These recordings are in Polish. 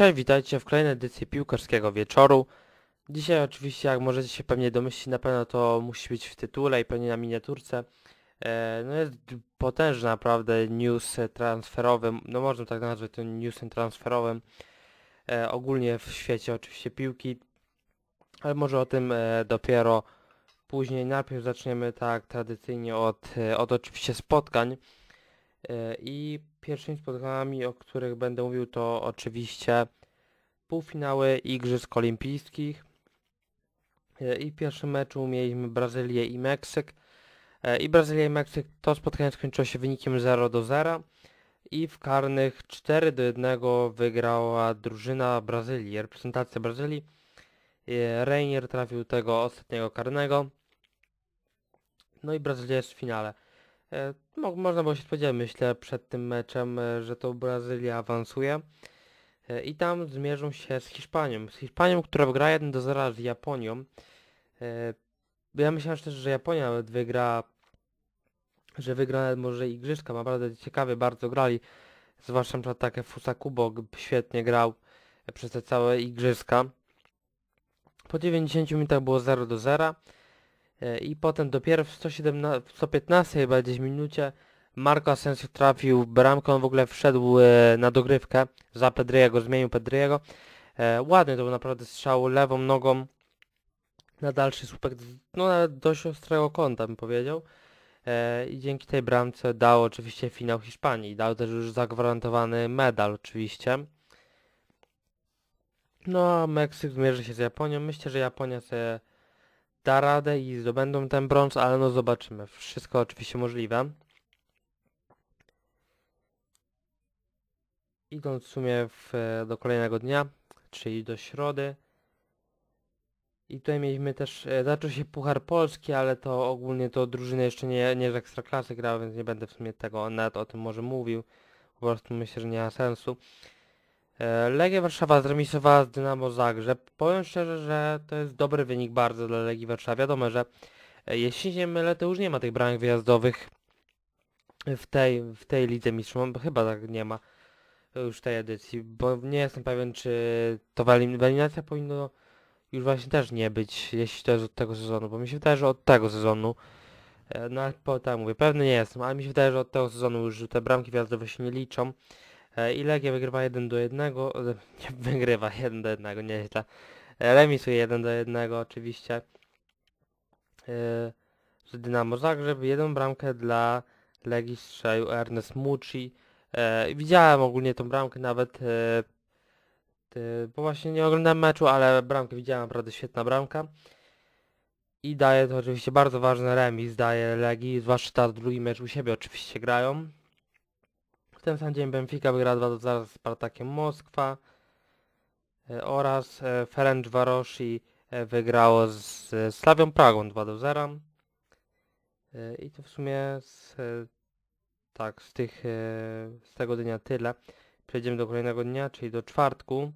Cześć, witajcie w kolejnej edycji piłkarskiego wieczoru. Dzisiaj oczywiście, jak możecie się pewnie domyślić, na pewno to musi być w tytule i pewnie na miniaturce. E, no jest potężny naprawdę news transferowy, no można tak nazwać to newsem transferowym. E, ogólnie w świecie oczywiście piłki, ale może o tym e, dopiero później. Najpierw zaczniemy tak tradycyjnie od, od oczywiście spotkań. I Pierwszymi spotkaniami, o których będę mówił, to oczywiście półfinały Igrzysk Olimpijskich. I w pierwszym meczu mieliśmy Brazylię i Meksyk. I Brazylia i Meksyk to spotkanie skończyło się wynikiem 0 do 0 i w karnych 4 do 1 wygrała drużyna Brazylii, reprezentacja Brazylii. Reinier trafił tego ostatniego karnego. No i Brazylia jest w finale. E, mo można było się spodziewać, myślę, przed tym meczem, e, że to Brazylia awansuje. E, I tam zmierzą się z Hiszpanią. Z Hiszpanią, która wygra 1 do 0 z Japonią. Ja myślałem też, że Japonia nawet wygra, że wygra nawet może Igrzyska. Naprawdę ciekawie bardzo grali. Zwłaszcza na takie Fusakubo świetnie grał przez te całe Igrzyska. Po 90 minutach było 0 do 0. E, i potem dopiero w 117, 115 chyba gdzieś minucie Marco Asensio trafił bramkę, on w ogóle wszedł e, na dogrywkę za Pedriego zmienił Pedriego e, Ładny to był naprawdę strzał lewą nogą na dalszy słupek, no na dość ostrego kąta bym powiedział. I dzięki tej bramce dał oczywiście finał Hiszpanii, dał też już zagwarantowany medal oczywiście. No a Meksyk zmierzy się z Japonią. Myślę, że Japonia sobie da radę i zdobędą ten brąz, ale no zobaczymy. Wszystko oczywiście możliwe. Idąc w sumie w, e, do kolejnego dnia, czyli do środy. I tutaj mieliśmy też, e, zaczął się Puchar Polski, ale to ogólnie to drużyny jeszcze nie, nie z Ekstraklasy grała, więc nie będę w sumie tego nawet o tym może mówił. Po prostu myślę, że nie ma sensu. E, Legia Warszawa zremisowała z Dynamo Zagrzeb. Powiem szczerze, że to jest dobry wynik bardzo dla Legii Warszawa. Wiadomo, że e, jeśli nie mylę, to już nie ma tych bramek wyjazdowych w tej, w tej lidze mistrzów. Chyba tak nie ma już tej edycji, bo nie jestem pewien, czy to eliminacja powinno już właśnie też nie być, jeśli to jest od tego sezonu, bo mi się wydaje, że od tego sezonu, e, no po tam mówię, pewny nie jestem, ale mi się wydaje, że od tego sezonu już te bramki wjazdowe się nie liczą. E, i Legia wygrywa 1 do 1, e, nie wygrywa 1 do 1, nieźle. E, remisuje 1 do 1 oczywiście. Z Dynamo Zagrzeb jedną bramkę dla Legii strzelił Ernest Mucci. Widziałem ogólnie tą bramkę nawet, bo właśnie nie oglądałem meczu, ale bramkę widziałem, naprawdę świetna bramka. I daje to oczywiście bardzo ważny remis, daje Legii, zwłaszcza ta drugi mecz u siebie oczywiście grają, w ten sam dzień Benfica wygra 2 do 0 z Spartakiem Moskwa e, oraz e, Ferenc Warosi e, wygrało z Slawią Pragą 2 do 0. I to w sumie z, tak, z, tych, z tego dnia tyle. Przejdziemy do kolejnego dnia, czyli do czwartku.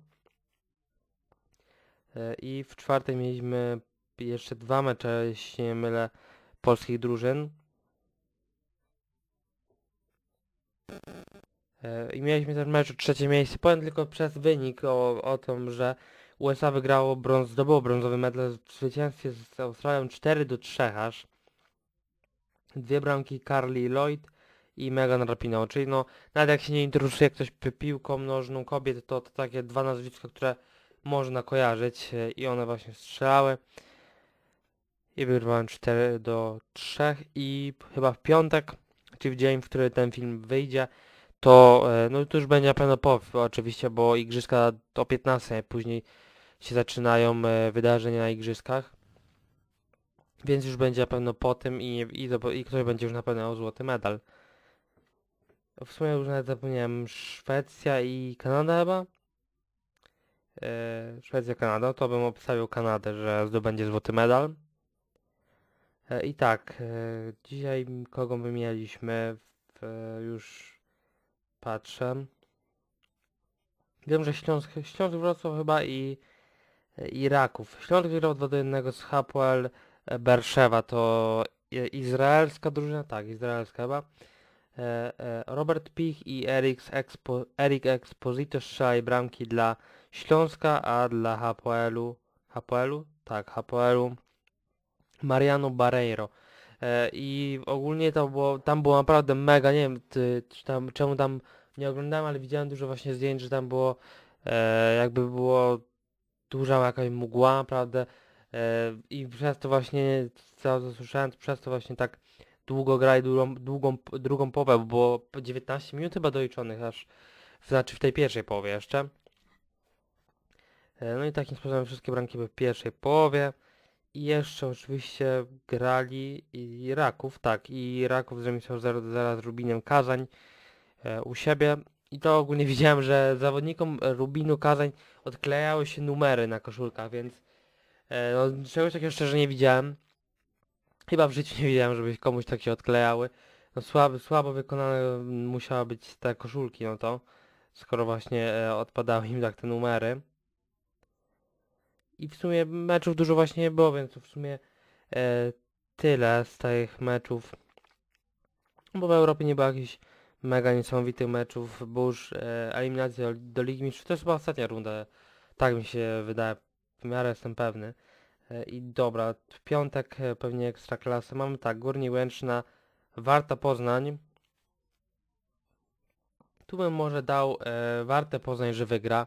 I w czwartek mieliśmy jeszcze dwa mecze, jeśli nie mylę, polskich drużyn. E, i mieliśmy też mecz o trzecie miejsce. Powiem tylko przez wynik o, o tym, że USA wygrało brąz, zdobyło brązowy medal w zwycięstwie z Australią 4 do 3 aż. Dwie bramki Carly Lloyd i Megan Rapinoe, czyli no nawet jak się nie interesuje ktoś piłką nożną kobiet, to, to takie dwa nazwiska, które można kojarzyć e, i one właśnie strzelały. I wygrywałem 4 do 3 i chyba w piątek, czyli w dzień, w który ten film wyjdzie, to e, no to już będzie na pewno po oczywiście, bo igrzyska o 15 później się zaczynają e, wydarzenia na igrzyskach. Więc już będzie na pewno po tym i, i, i ktoś będzie już na pewno miał złoty medal. W sumie już nawet zapomniałem Szwecja i Kanada chyba? Yy, Szwecja, Kanada, to bym obstawił Kanadę, że zdobędzie złoty medal. I tak, dzisiaj kogo my mieliśmy w, już patrzę. Wiem, że Śląsk, Śląsk Wrocław chyba i, i Raków. Śląsk grał 2 do 1 z Hapoel e, Berszewa. To e, izraelska drużyna? Tak, izraelska chyba. E, Robert Pich i Eric, Expo, Eric Exposito strzelali bramki dla Śląska, a dla Hapoelu, Hapoelu? Tak, Hapoelu Mariano Barreiro. E, i ogólnie to było, tam było naprawdę mega, nie wiem ty, czy tam, czemu tam nie oglądałem, ale widziałem dużo właśnie zdjęć, że tam było e, jakby było duża jakaś mgła naprawdę e, i przez to właśnie, co słyszałem, przez to właśnie tak długo graj drugą, długą, drugą połowę, bo było 19 minut chyba doliczonych aż, znaczy w tej pierwszej połowie jeszcze. E, no i takim sposobem wszystkie bramki były w pierwszej połowie. I jeszcze oczywiście grali i Raków, tak, i Raków zremisował 0 do 0 z Rubinem Kazań e, u siebie. I to ogólnie widziałem, że zawodnikom Rubinu Kazań odklejały się numery na koszulkach, więc e, no, czegoś takiego szczerze nie widziałem. Chyba w życiu nie widziałem, żeby komuś tak się odklejały. No słabo, słabo wykonane mm, musiały być te koszulki, no to, skoro właśnie e, odpadały im tak te numery i w sumie meczów dużo właśnie nie było, więc w sumie e, tyle z tych meczów. Bo w Europie nie było jakichś mega niesamowitych meczów. Burz, e, eliminacja do Ligi Mistrzów, to jest chyba ostatnia runda. Tak mi się wydaje, w miarę jestem pewny. E, I dobra, w piątek e, pewnie ekstra klasy. Mamy tak, górni Łęczna, Warta Poznań. Tu bym może dał e, Wartę Poznań, że wygra.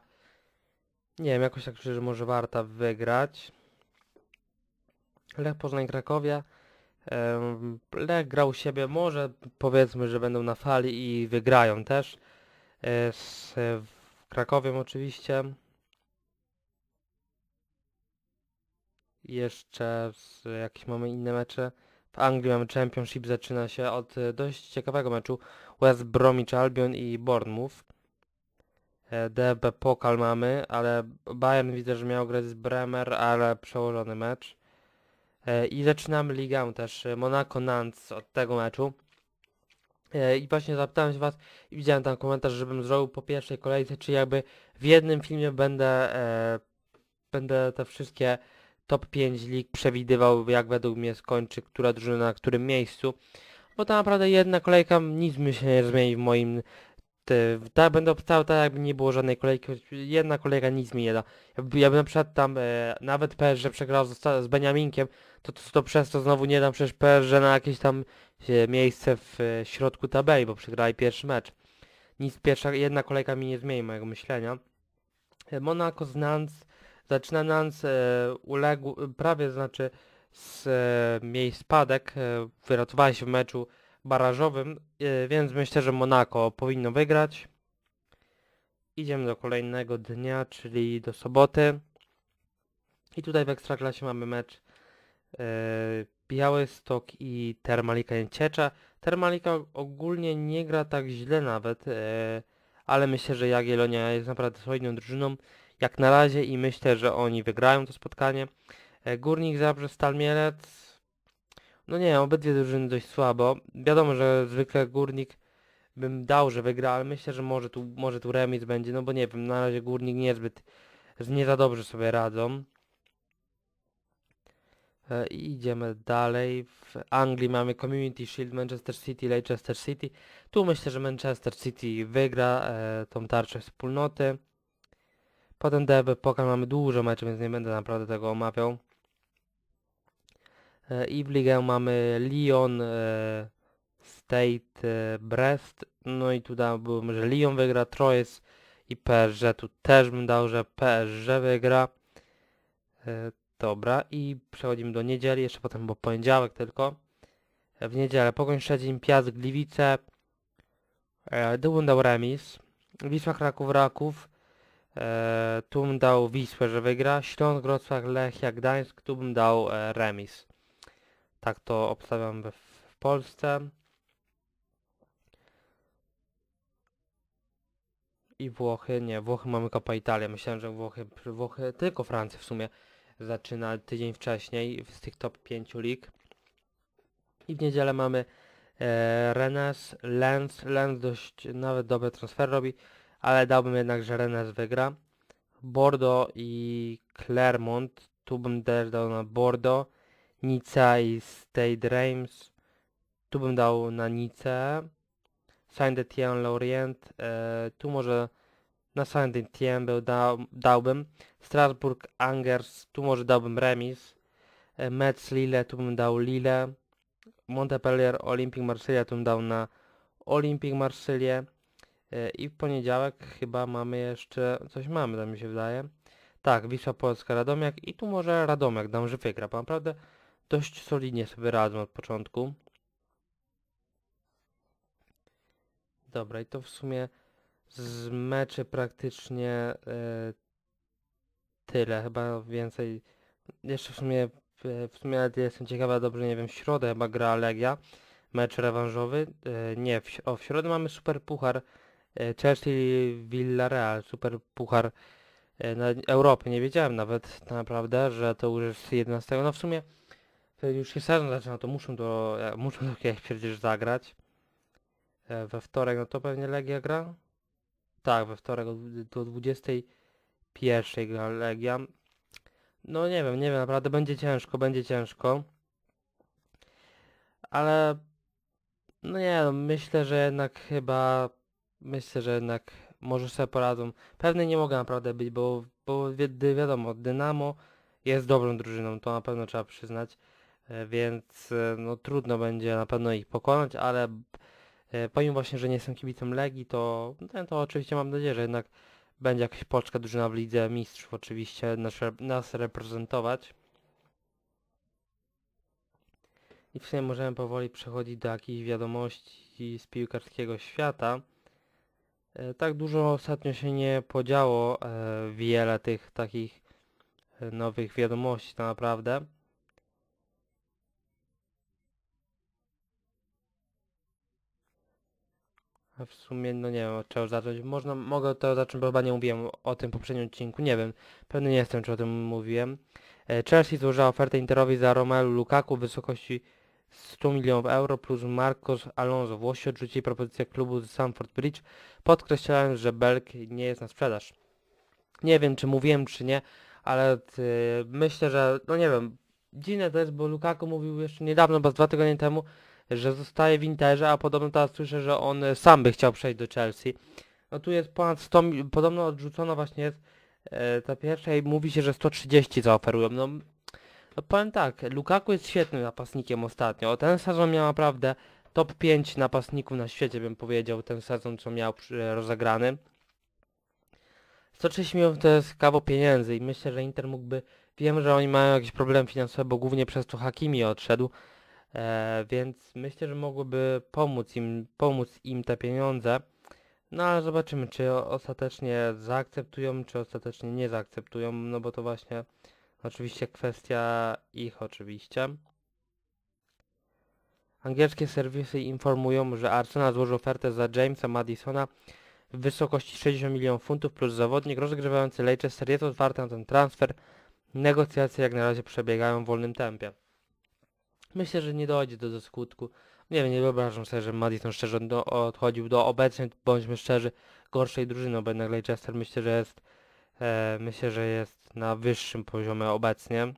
Nie wiem, jakoś tak czuję, że może Warta wygrać. Lech Poznań Krakowia. Lech grał u siebie, może powiedzmy, że będą na fali i wygrają też. E, z e, Krakowiem oczywiście. Jeszcze z, jakieś mamy inne mecze. W Anglii mamy Championship, zaczyna się od e, dość ciekawego meczu West Bromwich Albion i Bournemouth. E, DB Pokal mamy, ale Bayern widzę, że miał grać z Bremer, ale przełożony mecz. E, I zaczynamy ligę też, e, Monaco Nantes od tego meczu. I właśnie zapytałem się was i widziałem tam komentarz, żebym zrobił po pierwszej kolejce, czy jakby w jednym filmie będę, e, będę te wszystkie top 5 lig przewidywał, jak według mnie skończy, która drużyna na którym miejscu. Bo tak naprawdę jedna kolejka nic mi się nie zmieni w moim ty, tak będę obstał, tak jakby nie było żadnej kolejki, jedna kolejka nic mi nie da. ja bym przed tam, e, nawet PR, że przegrał z, z Beniaminkiem, to, to, to przez to znowu nie dam przecież PR, że na jakieś tam e, miejsce w e, środku tabeli, bo przegrali pierwszy mecz. Nic pierwsza, jedna kolejka mi nie zmieni mojego myślenia. E, Monaco z Nans, zaczyna Nance e, uległ, prawie znaczy z e, miejsc spadek, e, wyratowali się w meczu barażowym, y, więc myślę, że Monako powinno wygrać. Idziemy do kolejnego dnia, czyli do soboty. I tutaj w Ekstraklasie mamy mecz y, Białystok i Termalika Jęciecza. Termalika ogólnie nie gra tak źle nawet, y, ale myślę, że Jagiellonia jest naprawdę solidną drużyną jak na razie i myślę, że oni wygrają to spotkanie. Górnik Zabrze Stalmielec no nie, obydwie drużyny dość słabo. Wiadomo, że zwykle Górnik bym dał, że wygra, ale myślę, że może tu, może tu remis będzie, no bo nie wiem, na razie Górnik niezbyt, nie za dobrze sobie radzą. E, I idziemy dalej. W Anglii mamy Community Shield, Manchester City, Leicester City. Tu myślę, że Manchester City wygra e, tą tarczę wspólnoty. Potem DB Pokal mamy dużo meczów, więc nie będę naprawdę tego omawiał. E, i w ligę mamy Lyon, e, State, e, Brest, no i tu dałbym, że Lyon wygra, Troyes i PSG, tu też bym dał, że PSG wygra. Dobra, i przechodzimy do niedzieli, jeszcze potem, bo poniedziałek tylko. W niedzielę Pogoń Szczecin, Piast, Gliwice, tu dał remis, Wisła Kraków, Raków, tu bym dał Wisłę, że wygra, Śląsk, Wrocław, Lechia, Gdańsk, tu bym dał remis. Tak to obstawiam w, w Polsce. I Włochy, nie, Włochy mamy Copa Italia. Myślałem, że Włochy, Włochy, tylko Francja w sumie zaczyna tydzień wcześniej z tych top 5 lig. I w niedzielę mamy e, Rennes, Lens. Lens dość nawet dobry transfer robi, ale dałbym jednak, że Rennes wygra. Bordeaux i Clermont. Tu bym też dał na Bordeaux. Nica i State Dreams. Tu bym dał na Nice. Saint Etienne Lorient. E, tu może na Saint Etienne dał, dałbym. Strasbourg Angers. Tu może dałbym remis. E, Metz Lille. Tu bym dał Lille. Montpellier Olympic Marsylia. Tu bym dał na Olympic Marsylię. E, I w poniedziałek chyba mamy jeszcze... Coś mamy, to tak mi się wydaje. Tak, Wisła Polska, Radomiak i tu może Radomiak, że wygra, bo naprawdę dość solidnie sobie radzą od początku. Dobra, i to w sumie z meczy praktycznie e, tyle, chyba więcej. Jeszcze w sumie, e, w sumie jestem ciekawa, dobrze nie wiem, w środę chyba gra Legia, mecz rewanżowy. E, nie, w, o, w środę mamy Super Puchar Chelsea Villarreal, Super Puchar na Europy. Nie wiedziałem nawet naprawdę, że to już jest 11. No w sumie już się sezon zaczyna, no to muszą do, e, muszą do jakiegoś przecież zagrać. E, we wtorek, no to pewnie Legia gra? Tak, we wtorek do 21 gra Legia. No nie wiem, nie wiem, naprawdę będzie ciężko, będzie ciężko. Ale... No nie, no, myślę, że jednak chyba... Myślę, że jednak może sobie poradzą. Pewnie nie mogę naprawdę być, bo, bo wi wiadomo, Dynamo jest dobrą drużyną, to na pewno trzeba przyznać. E, więc e, no, trudno będzie na pewno ich pokonać, ale e, pomimo właśnie, że nie jestem kibicem Legii, to, no, to oczywiście mam nadzieję, że jednak będzie jakaś poczka drużyna w Lidze Mistrzów oczywiście nas, nas reprezentować. I w sumie możemy powoli przechodzić do jakichś wiadomości z piłkarskiego świata. Tak dużo ostatnio się nie podziało, wiele tych takich nowych wiadomości to naprawdę. A w sumie, no nie wiem, od czego zacząć. Można, mogę to zacząć, bo chyba nie mówiłem o tym poprzednim odcinku, nie wiem. Pewnie nie jestem, czy o tym mówiłem. E, Chelsea złożyła ofertę Interowi za Romelu Lukaku w wysokości 100 milionów euro plus Marcos Alonso. Włosi odrzucili propozycję klubu z Stamford Bridge, podkreślając, że Belk nie jest na sprzedaż. Nie wiem, czy mówiłem, czy nie, ale e, myślę, że, no nie wiem, dziwne to jest, bo Lukaku mówił jeszcze niedawno, bo z dwa tygodnie temu, że zostaje w Interze, a podobno teraz słyszę, że on e, sam by chciał przejść do Chelsea. No tu jest ponad 100, podobno odrzucono właśnie jest e, ta pierwsza i mówi się, że 130 zaoferują. No, no powiem tak, Lukaku jest świetnym napastnikiem ostatnio. Ten sezon miał naprawdę top 5 napastników na świecie, bym powiedział, ten sezon, co miał e, rozegrany. 130 milionów to jest kawał pieniędzy i myślę, że Inter mógłby... Wiem, że oni mają jakieś problemy finansowe, bo głównie przez to Hakimi odszedł, E, więc myślę, że mogłyby pomóc im, pomóc im te pieniądze. No ale zobaczymy, czy ostatecznie zaakceptują, czy ostatecznie nie zaakceptują, no bo to właśnie oczywiście kwestia ich oczywiście. Angielskie serwisy informują, że Arsenal złożył ofertę za Jamesa Madisona w wysokości 60 milionów funtów plus zawodnik rozgrywający Leicester jest otwarty na ten transfer. Negocjacje jak na razie przebiegają w wolnym tempie. Myślę, że nie dojdzie do, do skutku. Nie wiem, nie wyobrażam sobie, że Madison szczerze do, odchodził do obecnej, bądźmy szczerzy, gorszej drużyny, bo jednak Leicester myślę, że jest e, myślę, że jest na wyższym poziomie obecnie.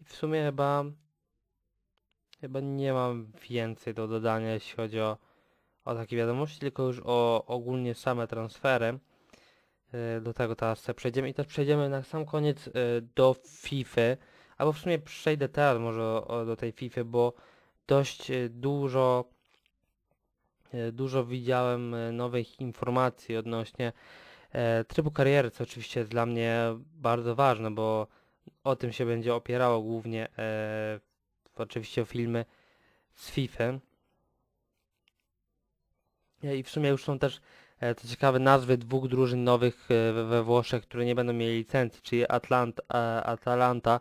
I w sumie chyba chyba nie mam więcej do dodania, jeśli chodzi o o takie wiadomości, tylko już o ogólnie same transfery. E, do tego teraz przejdziemy i też przejdziemy na sam koniec e, do FIFA. Albo w sumie przejdę teraz może do tej FIFA, bo dość e, dużo dużo widziałem nowych informacji odnośnie trybu kariery, co oczywiście jest dla mnie bardzo ważne, bo o tym się będzie opierało głównie oczywiście filmy z FIFA. I w sumie już są też co e, ciekawe nazwy dwóch drużyn nowych e, we Włoszech, które nie będą mieli licencji, czyli Atlant, e, Atalanta,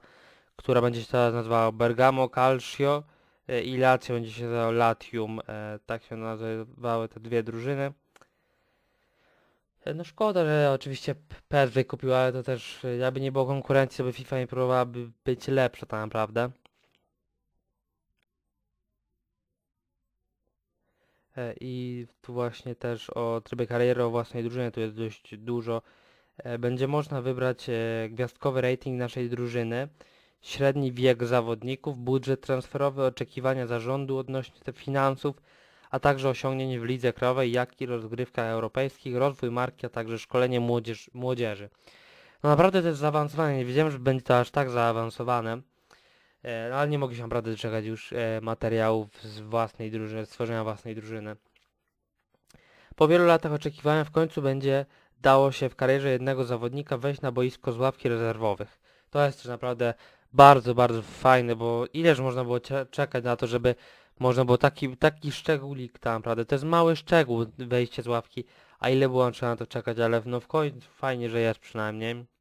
która będzie się teraz nazywała Bergamo Calcio i Lazio będzie się nazywała Latium. Tak się nazywały te dwie drużyny. No szkoda, że oczywiście PES wykupił, ale to też jakby nie było konkurencji, to by FIFA nie próbowała być lepsza tak naprawdę. E, i tu właśnie też o trybie kariery, o własnej drużynie, tu jest dość dużo. E, będzie można wybrać e, gwiazdkowy rating naszej drużyny, średni wiek zawodników, budżet transferowy, oczekiwania zarządu odnośnie finansów, a także osiągnięć w lidze krajowej, jak i rozgrywkach europejskich, rozwój marki, a także szkolenie młodzież, młodzieży. No naprawdę to jest zaawansowane, nie wiedziałem, że będzie to aż tak zaawansowane. E, ale nie mogę się naprawdę doczekać już e, materiałów z własnej drużyny, stworzenia własnej drużyny. Po wielu latach oczekiwania w końcu będzie dało się w karierze jednego zawodnika wejść na boisko z ławki rezerwowych. To jest też naprawdę bardzo, bardzo fajne, bo ileż można było czekać na to, żeby można było taki, taki szczególik tam, naprawdę. To jest mały szczegół wejście z ławki, a ile było trzeba na to czekać, ale no w końcu fajnie, że jest przynajmniej.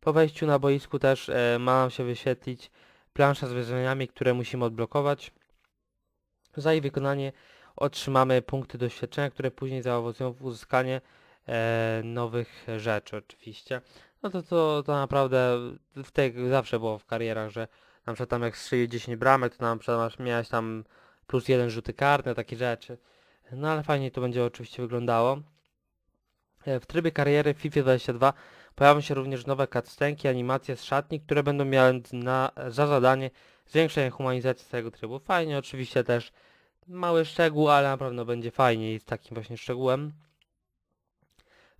Po wejściu na boisku też e, ma nam się wyświetlić plansza z wyzwaniami, które musimy odblokować. Za jej wykonanie otrzymamy punkty doświadczenia, które później zaowocują w uzyskanie e, nowych rzeczy oczywiście. No to, to, to naprawdę w tej, zawsze było w karierach, że na przykład tam jak strzeli 10 bramek, to na przykład miałeś tam plus jeden rzuty karne, takie rzeczy. No ale fajnie to będzie oczywiście wyglądało. E, w trybie kariery w FIFA 22 Pojawią się również nowe cutscenki, animacje z szatni, które będą miały na, za zadanie zwiększenie humanizacji całego trybu. Fajnie, oczywiście też mały szczegół, ale na pewno będzie fajniej z takim właśnie szczegółem.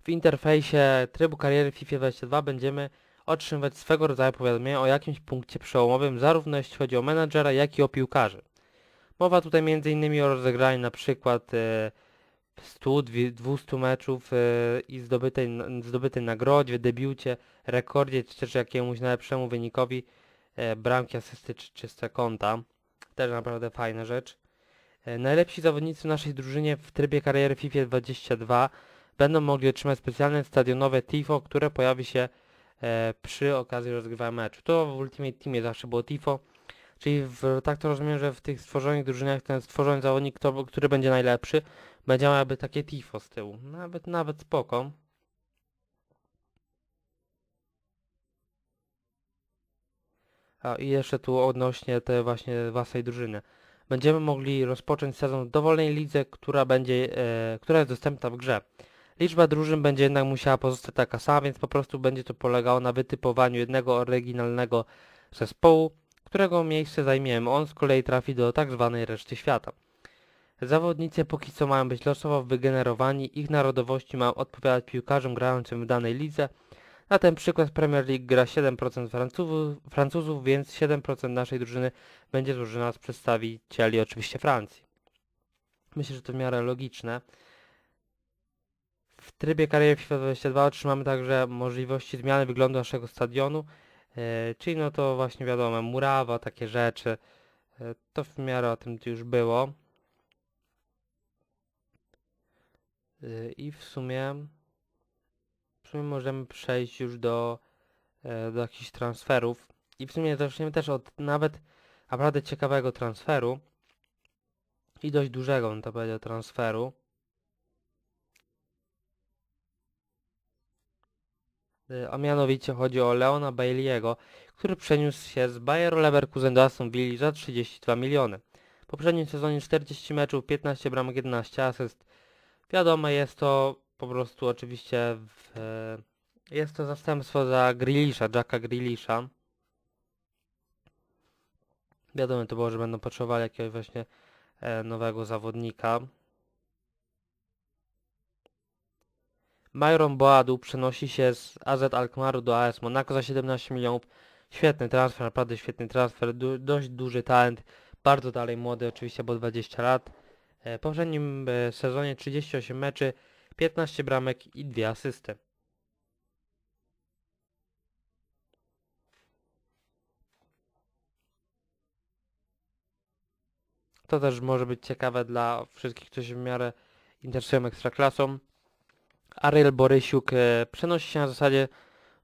W interfejsie trybu kariery FIFA 22 będziemy otrzymywać swego rodzaju powiadomienia o jakimś punkcie przełomowym, zarówno jeśli chodzi o menadżera, jak i o piłkarzy. Mowa tutaj m.in. o rozegraniu na przykład... E, 100-200 meczów e, i zdobytej, zdobytej nagrodzie, debiucie, rekordzie, czy też jakiemuś najlepszemu wynikowi e, bramki, asysty czy czyste konta. Też naprawdę fajna rzecz. E, najlepsi zawodnicy w naszej drużynie w trybie kariery FIFA 22 będą mogli otrzymać specjalne stadionowe TIFO, które pojawi się przy okazji rozgrywania meczu. To w Ultimate Teamie zawsze było TIFO. Czyli w, tak to rozumiem, że w tych stworzonych drużynach ten stworzony zawodnik, kto, który będzie najlepszy, będzie miał jakby takie tifo z tyłu. Nawet, nawet spoko. A i jeszcze tu odnośnie te właśnie własnej drużyny. Będziemy mogli rozpocząć sezon w dowolnej lidze, która, będzie, e, która jest dostępna w grze. Liczba drużyn będzie jednak musiała pozostać taka sama, więc po prostu będzie to polegało na wytypowaniu jednego oryginalnego zespołu, którego miejsce zajmiemy. On z kolei trafi do tak zwanej reszty świata. Zawodnicy póki co mają być losowo wygenerowani, ich narodowości mają odpowiadać piłkarzom grającym w danej lidze. Na ten przykład Premier League gra 7% Francuzów, Francuzów, więc 7% naszej drużyny będzie złożona z przedstawicieli oczywiście Francji. Myślę, że to w miarę logiczne. W trybie kariery FIFA 22 otrzymamy także możliwości zmiany wyglądu naszego stadionu. E, czyli no to właśnie wiadomo, murawa, takie rzeczy. E, to w miarę o tym tu już było. E, I w sumie, w sumie możemy przejść już do, do jakichś transferów. I w sumie zaczniemy też od nawet naprawdę ciekawego transferu. I dość dużego, on to będzie transferu. E, a mianowicie chodzi o Leona Bailey'ego, który przeniósł się z Bayer Leverkusen do Aston Villa za 32 miliony. W poprzednim sezonie 40 meczów, 15 bramek, 11 asyst. Wiadomo, jest to po prostu oczywiście w, e, jest to zastępstwo za Grealisha, Jacka Grealisha. Wiadomo to było, że będą potrzebowali jakiegoś właśnie e, nowego zawodnika, Myron Boadu przenosi się z AZ Alkmaru do AS Monaco za 17 milionów. Świetny transfer, naprawdę świetny transfer, du dość duży talent, bardzo dalej młody oczywiście, bo 20 lat. E, w poprzednim e, sezonie 38 meczy, 15 bramek i 2 asysty. To też może być ciekawe dla wszystkich, którzy się w miarę interesują ekstraklasą. Ariel Borysiuk e, przenosi się na zasadzie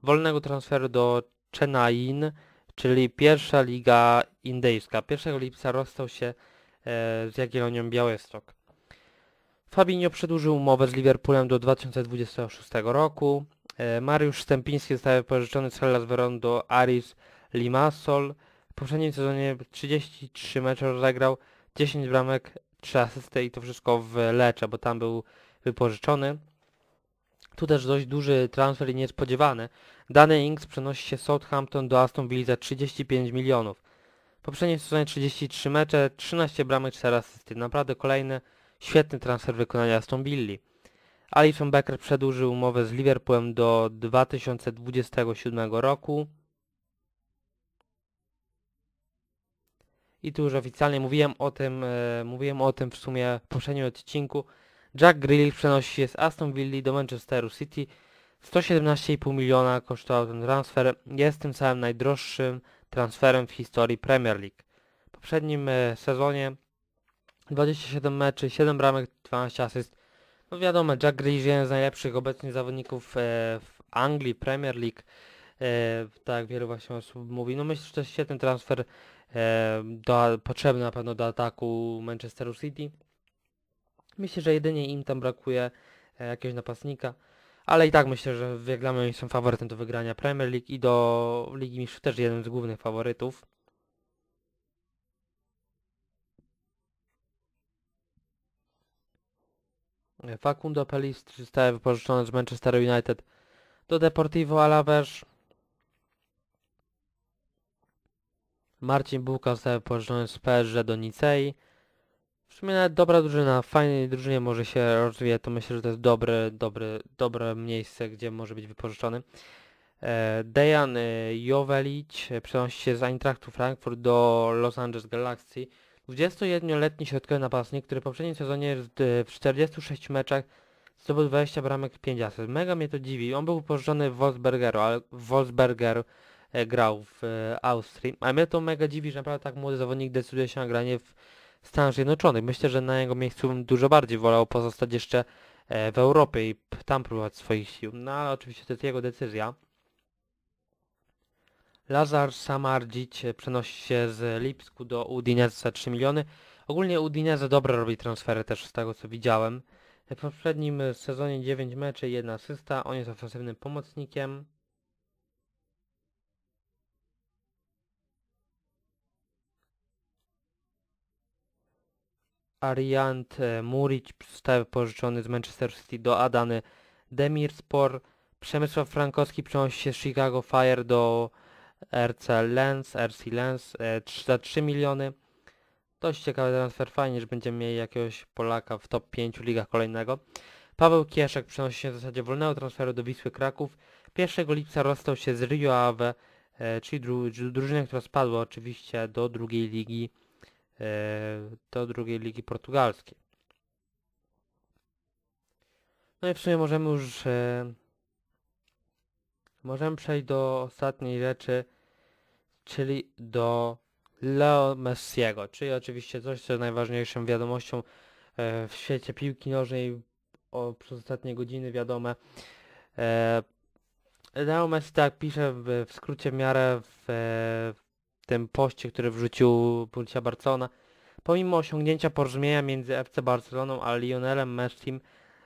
wolnego transferu do Chennai, czyli pierwsza liga indyjska. 1 lipca rozstał się e, z Jagiellonią Białystok. Fabinho przedłużył umowę z Liverpoolem do 2026 roku. E, Mariusz Stępiński został pożyczony z Hellas Veron do Aris Limassol. W poprzednim sezonie 33 mecze rozegrał, 10 bramek, 3 asysty i to wszystko w Lecce, bo tam był wypożyczony. Tu też dość duży transfer i niespodziewany. Dany Inks przenosi się z Southampton do Aston Villa za 35 milionów. Poprzednie sezonie 33 mecze, 13 bramek, 4 asysty. Naprawdę kolejny świetny transfer wykonania Aston Villa. Alison Becker przedłużył umowę z Liverpoolem do 2027 roku. I tu już oficjalnie mówiłem o tym, e, mówiłem o tym w sumie w poprzednim odcinku. Jack Grealish przenosi się z Aston Villa do Manchesteru City. 117,5 miliona kosztował ten transfer. Jest tym samym najdroższym transferem w historii Premier League. W poprzednim e, sezonie 27 meczy, 7 bramek, 12 asyst. No wiadomo, Jack Grealish jeden z najlepszych obecnie zawodników e, w Anglii, Premier League. E, tak wielu właśnie osób mówi. No myślę, że to jest świetny transfer do, potrzebny na pewno do ataku Manchesteru City. Myślę, że jedynie im tam brakuje e, jakiegoś napastnika. Ale i tak myślę, że Wiaglamy są faworytem do wygrania Premier League i do Ligi Mistrzów też jeden z głównych faworytów. E, Facundo Pelis zostaje wypożyczony z Manchester United do Deportivo Alaves. Marcin Buka zostaje wypożyczony z PSG do Nicei. W sumie nawet dobra drużyna, w fajnej drużynie może się rozwijać, to myślę, że to jest dobre, dobre, dobre miejsce, gdzie może być wypożyczony. E, Dejan e, Jowelić e, przenosi się z Eintrachtu Frankfurt do Los Angeles Galaxy. 21-letni środkowy napastnik, który w poprzednim sezonie w 46 meczach zdobył 20 bramek 5 asyst. Mega mnie to dziwi. On był pożyczony w Wolfsbergeru, ale Wolfsberger grał w Austrii. A mnie to mega dziwi, że naprawdę tak młody zawodnik decyduje się na granie w Stanów Zjednoczonych. Myślę, że na jego miejscu bym dużo bardziej wolał pozostać jeszcze e, w Europie i tam próbować swoich sił. No ale oczywiście to jest jego decyzja. Lazar Samardzic e, przenosi się z Lipsku do Udinese za 3 miliony. Ogólnie Udinese dobre robi transfery też z tego co widziałem. W poprzednim e, sezonie 9 meczy i 1 asysta. On jest ofensywnym pomocnikiem. Ariant e, Muric został pożyczony z Manchester City do Adany Demirspor. Przemysław Frankowski przenosi się z Chicago Fire do RC Lens, RC Lens e, za 3 miliony. Dość ciekawy transfer, fajnie, że będziemy mieli jakiegoś Polaka w top 5 ligach kolejnego. Paweł Kieszek przenosi się w zasadzie wolnego transferu do Wisły Kraków. 1 lipca rozstał się z Rio Ave, e, czyli drużyna, która spadła oczywiście do drugiej ligi E, do drugiej ligi portugalskiej. No i w sumie możemy już e, możemy przejść do ostatniej rzeczy, czyli do Leo Messiego, czyli oczywiście coś, co jest najważniejszą wiadomością e, w świecie piłki nożnej o, przez ostatnie godziny wiadome. Leo Messi tak pisze w, w skrócie w miarę w, w tym poście, który wrzucił Burcia Barcelona. Pomimo osiągnięcia porozumienia między FC Barceloną a Lionelem Messim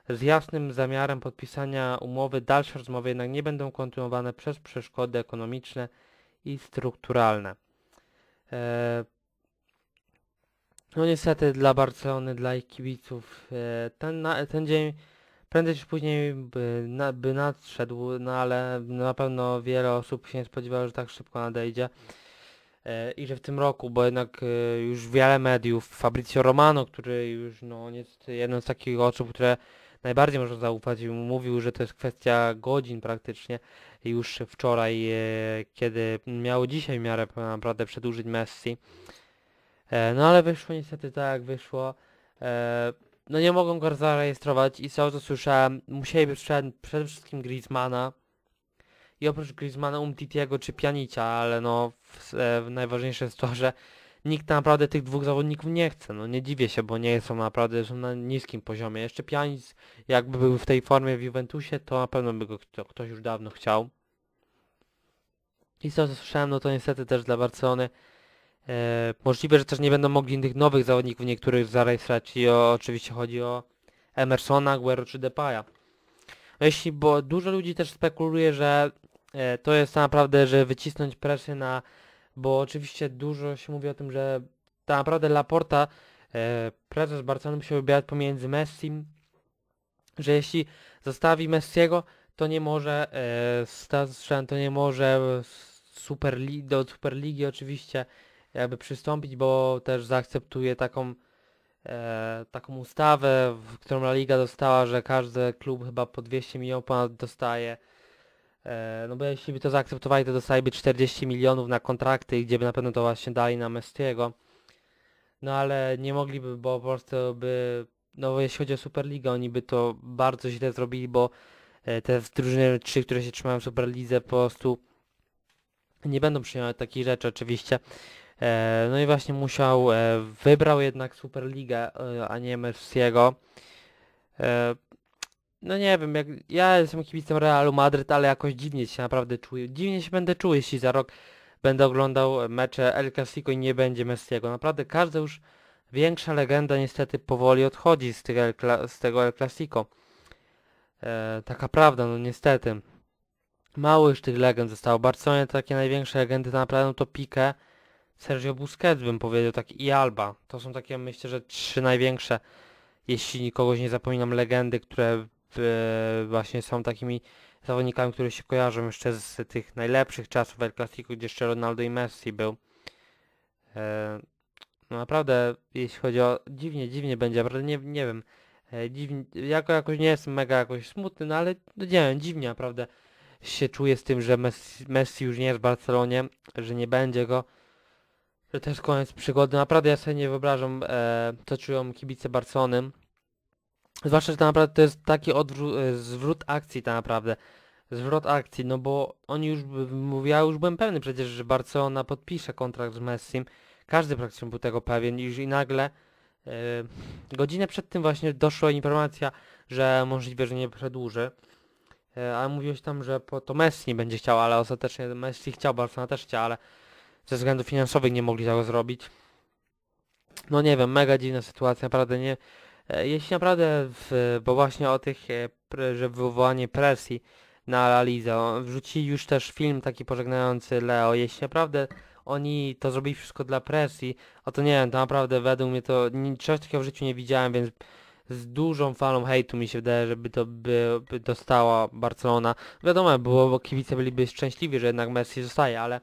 z jasnym zamiarem podpisania umowy dalsze rozmowy jednak nie będą kontynuowane przez przeszkody ekonomiczne i strukturalne. E, no niestety dla Barcelony, dla ich kibiców e, ten, na, ten dzień prędzej czy później by, na, by nadszedł, no ale na pewno wiele osób się nie spodziewało, że tak szybko nadejdzie i że w tym roku, bo jednak e, już wiele mediów, Fabrizio Romano, który już no niestety jedną z takich osób, które najbardziej można zaufać, mówił, że to jest kwestia godzin praktycznie już wczoraj, e, kiedy miało dzisiaj w miarę naprawdę przedłużyć Messi. E, no ale wyszło niestety tak jak wyszło. No nie mogą go zarejestrować i co to słyszałem, musieliby przed przede wszystkim Griezmana, i oprócz Griezmana, Umtitiego czy Pianicia, ale no w, e, w, najważniejsze jest to, że nikt naprawdę tych dwóch zawodników nie chce. No nie dziwię się, bo nie są naprawdę, są na niskim poziomie. Jeszcze Pianic jakby był w tej formie w Juventusie, to na pewno by go kto, ktoś już dawno chciał. I co słyszałem, no to niestety też dla Barcelony e, możliwe, że też nie będą mogli tych nowych zawodników niektórych zarejestrować i o, oczywiście chodzi o Emersona, Guerrero czy Depaya. No jeśli, bo dużo ludzi też spekuluje, że E, to jest tak naprawdę, że wycisnąć presję na, bo oczywiście dużo się mówi o tym, że tak naprawdę Laporta, e, prezes Barcelony musi wybierać pomiędzy Messim, że jeśli zostawi Messiego, to nie może, e, to nie może superli do Superligi oczywiście jakby przystąpić, bo też zaakceptuje taką, e, taką ustawę, w którą La Liga dostała, że każdy klub chyba po 200 milionów ponad dostaje E, no bo jeśli by to zaakceptowali, to dostaliby 40 milionów na kontrakty, gdzie by na pewno to właśnie dali na Mestiego. No ale nie mogliby, bo po prostu by, no jeśli chodzi o Superligę, oni by to bardzo źle zrobili, bo e, te drużyny trzy, które się trzymają w Superlidze po prostu nie będą przyjmować takich rzeczy oczywiście. E, no i właśnie musiał, wybrał jednak Superligę, a nie Messiego no nie wiem, jak ja jestem kibicem Realu Madryt, ale jakoś dziwnie się naprawdę czuję. Dziwnie się będę czuł, jeśli za rok będę oglądał mecze El Clasico i nie będzie Messiego. Naprawdę każda już większa legenda niestety powoli odchodzi z, El z tego El Clasico. E, taka prawda, no niestety. Mało już tych legend zostało. W takie największe legendy naprawdę no to Pique, Sergio Busquets bym powiedział, tak i Alba. To są takie myślę, że trzy największe, jeśli kogoś nie zapominam, legendy, które E, właśnie są takimi zawodnikami, które się kojarzą jeszcze z tych najlepszych czasów El Clasico, gdzie jeszcze Ronaldo i Messi był. E, no naprawdę, jeśli chodzi o... Dziwnie, dziwnie będzie, naprawdę nie, nie wiem. E, dziwnie, jako, jakoś nie jestem mega jakoś smutny, no ale no, nie wiem, dziwnie naprawdę się czuję z tym, że Messi, Messi już nie jest w Barcelonie, że nie będzie go. To też koniec przygody. Naprawdę ja sobie nie wyobrażam, e, co czują kibice Barcelony Zwłaszcza, że to tak naprawdę to jest taki odwró- e, zwrot akcji tak naprawdę. Zwrot akcji, no bo oni już, ja już byłem pewny przecież, że Barcelona podpisze kontrakt z Messim. Każdy praktycznie był tego pewien i, i nagle yy, godzinę przed tym właśnie doszła informacja, że możliwe, że nie przedłuży. Yy, e, ale mówiłeś tam, że po, to Messi nie będzie chciał, ale ostatecznie Messi chciał, Barcelona też chciał, ale ze względów finansowych nie mogli tego zrobić. No nie wiem, mega dziwna sytuacja, naprawdę nie, E, jeśli naprawdę, w, bo właśnie o tych, e, że wywołanie presji na Lalizo, wrzucili już też film taki pożegnający Leo, jeśli naprawdę oni to zrobili wszystko dla presji, a to nie wiem, to naprawdę według mnie to czegoś takiego w życiu nie widziałem, więc z dużą falą hejtu mi się wydaje, żeby to by, by dostała Barcelona. Wiadomo, było, bo kibice byliby szczęśliwi, że jednak Messi zostaje, ale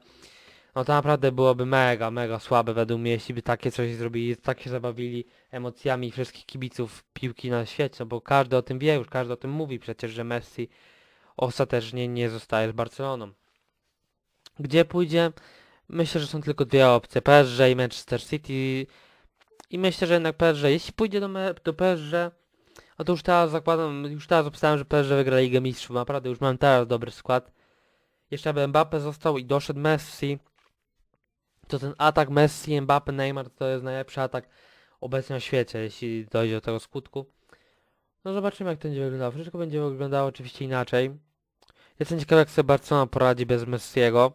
no to naprawdę byłoby mega, mega słabe według mnie, jeśli by takie coś zrobili, tak się zabawili emocjami wszystkich kibiców piłki na świecie, no bo każdy o tym wie już, każdy o tym mówi przecież, że Messi ostatecznie nie zostaje z Barceloną. Gdzie pójdzie? Myślę, że są tylko dwie opcje, PSG i Manchester City. I myślę, że jednak PSG, jeśli pójdzie do, do PSG, no to już teraz zakładam, już teraz obstałem, że PSG wygra Ligę Mistrzów. Naprawdę już mam teraz dobry skład. Jeszcze aby Mbappe został i doszedł Messi, to ten atak Messi, Mbappe, Neymar to jest najlepszy atak obecnie na świecie, jeśli dojdzie do tego skutku. No zobaczymy jak to będzie wyglądało. Wszystko będzie wyglądało oczywiście inaczej. Jestem ciekaw jak sobie Barcelona poradzi bez Messiego.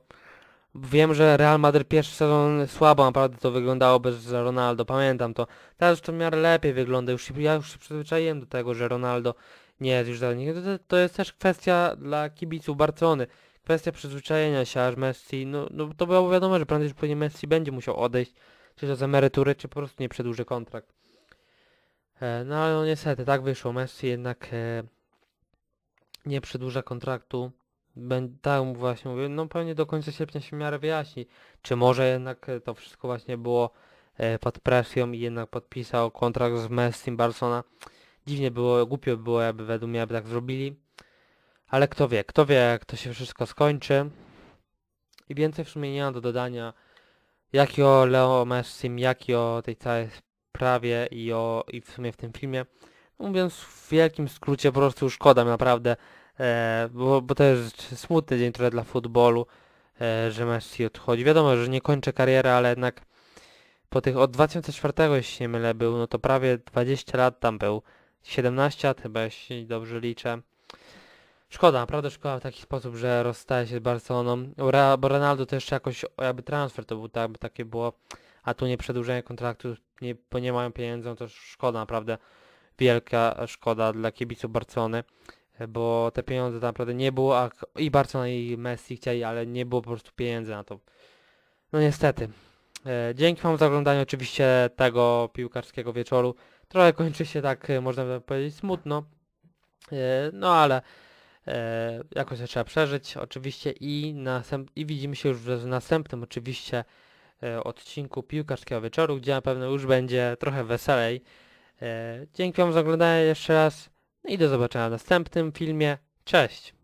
Wiem, że Real Madrid pierwszy sezon słabo naprawdę to wyglądało bez Ronaldo, pamiętam to. Teraz to w miarę lepiej wygląda, już, ja już się przyzwyczaiłem do tego, że Ronaldo nie jest już za nich. To, to jest też kwestia dla kibiców Barcelony kwestia przyzwyczajenia się, aż Messi, no, no to było wiadomo, że prędzej później Messi będzie musiał odejść, czy to z emerytury, czy po prostu nie przedłuży kontrakt. E, no ale no niestety, tak wyszło, Messi jednak e, nie przedłuża kontraktu, Będę, tak właśnie mówię, no pewnie do końca sierpnia się w miarę wyjaśni, czy może jednak e, to wszystko właśnie było e, pod presją i jednak podpisał kontrakt z Messim Barcelona. Dziwnie było, głupio było, jakby według mnie, aby tak zrobili ale kto wie, kto wie jak to się wszystko skończy. I więcej w sumie nie mam do dodania jak i o Leo Messi, jak i o tej całej sprawie i, o, i w sumie w tym filmie. Mówiąc w wielkim skrócie, po prostu szkoda naprawdę, e, bo, bo to jest smutny dzień trochę dla futbolu, e, że Messi odchodzi. Wiadomo, że nie kończę kariery, ale jednak po tych od 2004, jeśli się nie mylę, był, no to prawie 20 lat tam był. 17 lat chyba, jeśli dobrze liczę. Szkoda, naprawdę szkoda w taki sposób, że rozstaje się z Barceloną. Bo Ronaldo to jeszcze jakoś jakby transfer to był, tak, by takie było. A tu nie przedłużenie kontraktu, nie, bo nie mają pieniędzy, no to szkoda naprawdę. Wielka szkoda dla kibiców Barcelony, e, bo te pieniądze tam naprawdę nie było, a i Barcelona i Messi chcieli, ale nie było po prostu pieniędzy na to. No niestety. E, dzięki Wam za oglądanie oczywiście tego piłkarskiego wieczoru. Trochę kończy się tak, e, można powiedzieć, smutno. No ale E, jakoś to trzeba przeżyć oczywiście i, i widzimy się już w następnym oczywiście e, odcinku Piłkarskiego Wieczoru, gdzie na pewno już będzie trochę weselej. E, dzięki Wam za oglądanie jeszcze raz no i do zobaczenia w następnym filmie. Cześć!